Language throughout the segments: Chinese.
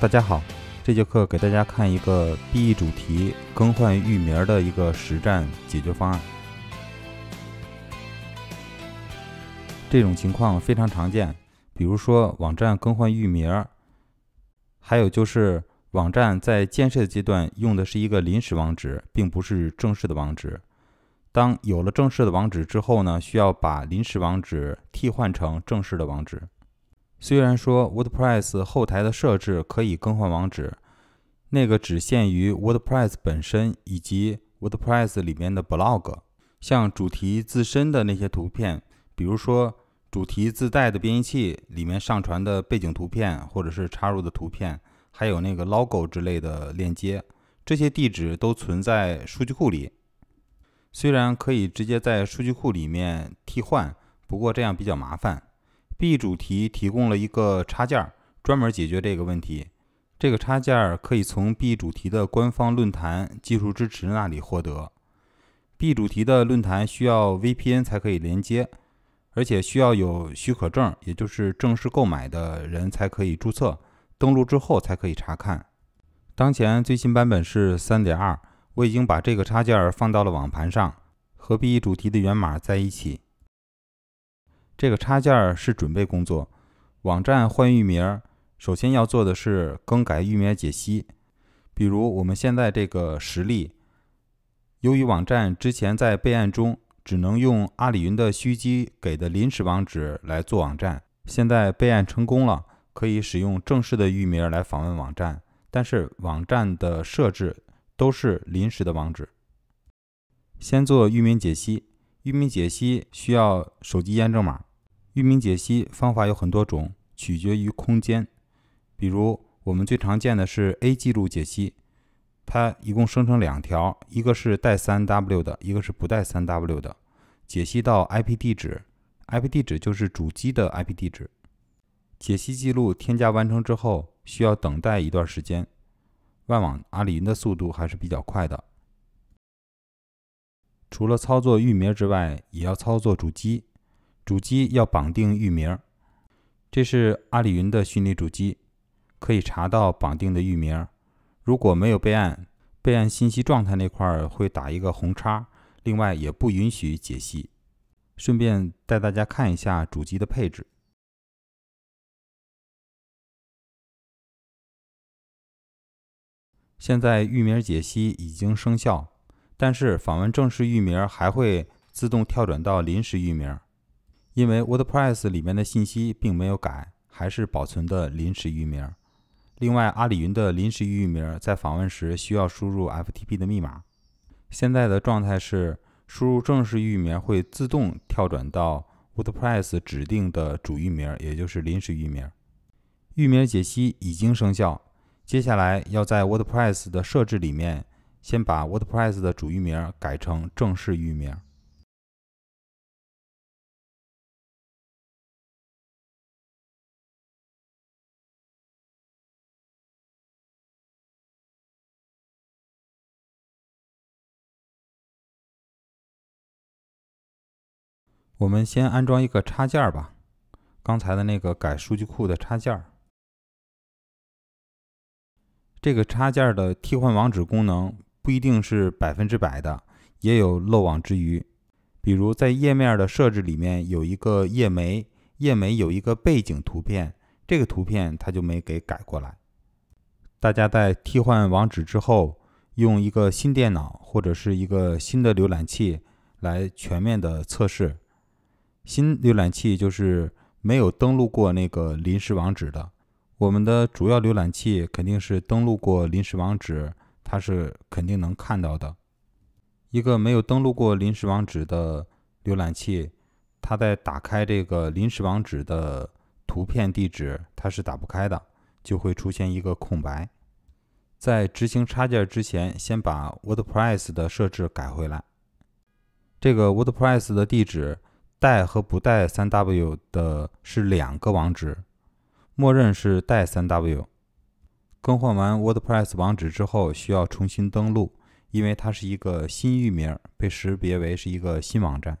大家好，这节课给大家看一个 B E 主题更换域名的一个实战解决方案。这种情况非常常见，比如说网站更换域名，还有就是网站在建设阶段用的是一个临时网址，并不是正式的网址。当有了正式的网址之后呢，需要把临时网址替换成正式的网址。虽然说 WordPress 后台的设置可以更换网址，那个只限于 WordPress 本身以及 WordPress 里面的 Blog。像主题自身的那些图片，比如说主题自带的编辑器里面上传的背景图片，或者是插入的图片，还有那个 Logo 之类的链接，这些地址都存在数据库里。虽然可以直接在数据库里面替换，不过这样比较麻烦。B 主题提供了一个插件儿，专门解决这个问题。这个插件儿可以从 B 主题的官方论坛技术支持那里获得。B 主题的论坛需要 VPN 才可以连接，而且需要有许可证，也就是正式购买的人才可以注册、登录之后才可以查看。当前最新版本是3.2，我已经把这个插件儿放到了网盘上，和 B 主题的源码在一起。这个插件是准备工作。网站换域名，首先要做的是更改域名解析。比如我们现在这个实例，由于网站之前在备案中只能用阿里云的虚机给的临时网址来做网站，现在备案成功了，可以使用正式的域名来访问网站，但是网站的设置都是临时的网址。先做域名解析，域名解析需要手机验证码。域名解析方法有很多种，取决于空间。比如我们最常见的是 A 记录解析，它一共生成两条，一个是带三 W 的，一个是不带三 W 的。解析到 IP 地址，IP 地址就是主机的 IP 地址。解析记录添加完成之后，需要等待一段时间。外网、阿里云的速度还是比较快的。除了操作域名之外，也要操作主机。主机要绑定域名，这是阿里云的虚拟主机，可以查到绑定的域名。如果没有备案，备案信息状态那块会打一个红叉，另外也不允许解析。顺便带大家看一下主机的配置。现在域名解析已经生效，但是访问正式域名还会自动跳转到临时域名。因为 WordPress 里面的信息并没有改，还是保存的临时域名。另外，阿里云的临时域名在访问时需要输入 FTP 的密码。现在的状态是，输入正式域名会自动跳转到 WordPress 指定的主域名，也就是临时域名。域名解析已经生效，接下来要在 WordPress 的设置里面，先把 WordPress 的主域名改成正式域名。我们先安装一个插件儿吧，刚才的那个改数据库的插件儿。这个插件的替换网址功能不一定是百分之百的，也有漏网之鱼。比如在页面的设置里面有一个页眉，页眉有一个背景图片，这个图片它就没给改过来。大家在替换网址之后，用一个新电脑或者是一个新的浏览器来全面的测试。新浏览器就是没有登录过那个临时网址的。我们的主要浏览器肯定是登录过临时网址，它是肯定能看到的。一个没有登录过临时网址的浏览器，它在打开这个临时网址的图片地址，它是打不开的，就会出现一个空白。在执行插件之前，先把 WordPress 的设置改回来。这个 WordPress 的地址。带和不带三 W 的是两个网址，默认是带三 W。更换完 WordPress 网址之后，需要重新登录，因为它是一个新域名，被识别为是一个新网站。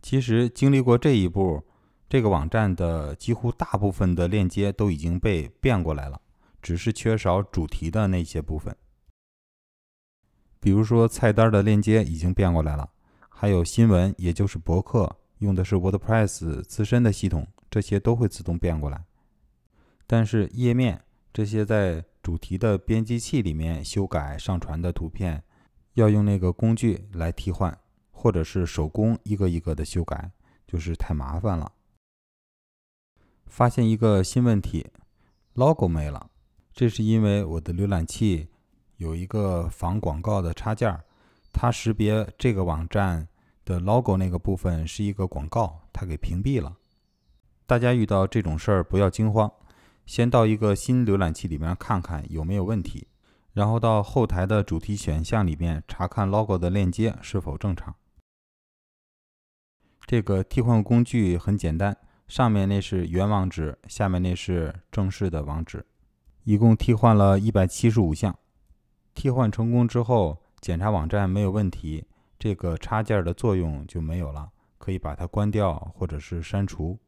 其实经历过这一步，这个网站的几乎大部分的链接都已经被变过来了，只是缺少主题的那些部分，比如说菜单的链接已经变过来了，还有新闻，也就是博客。用的是 WordPress 自身的系统，这些都会自动变过来。但是页面这些在主题的编辑器里面修改上传的图片，要用那个工具来替换，或者是手工一个一个的修改，就是太麻烦了。发现一个新问题，logo 没了，这是因为我的浏览器有一个防广告的插件，它识别这个网站。的 logo 那个部分是一个广告，它给屏蔽了。大家遇到这种事儿不要惊慌，先到一个新浏览器里面看看有没有问题，然后到后台的主题选项里面查看 logo 的链接是否正常。这个替换工具很简单，上面那是原网址，下面那是正式的网址，一共替换了一百七十五项。替换成功之后，检查网站没有问题。这个插件的作用就没有了，可以把它关掉或者是删除。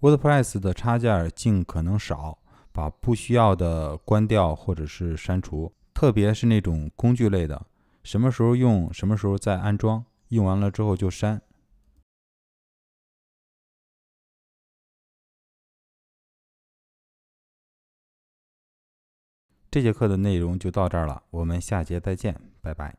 WordPress 的插件尽可能少，把不需要的关掉或者是删除，特别是那种工具类的，什么时候用什么时候再安装，用完了之后就删。这节课的内容就到这儿了，我们下节再见，拜拜。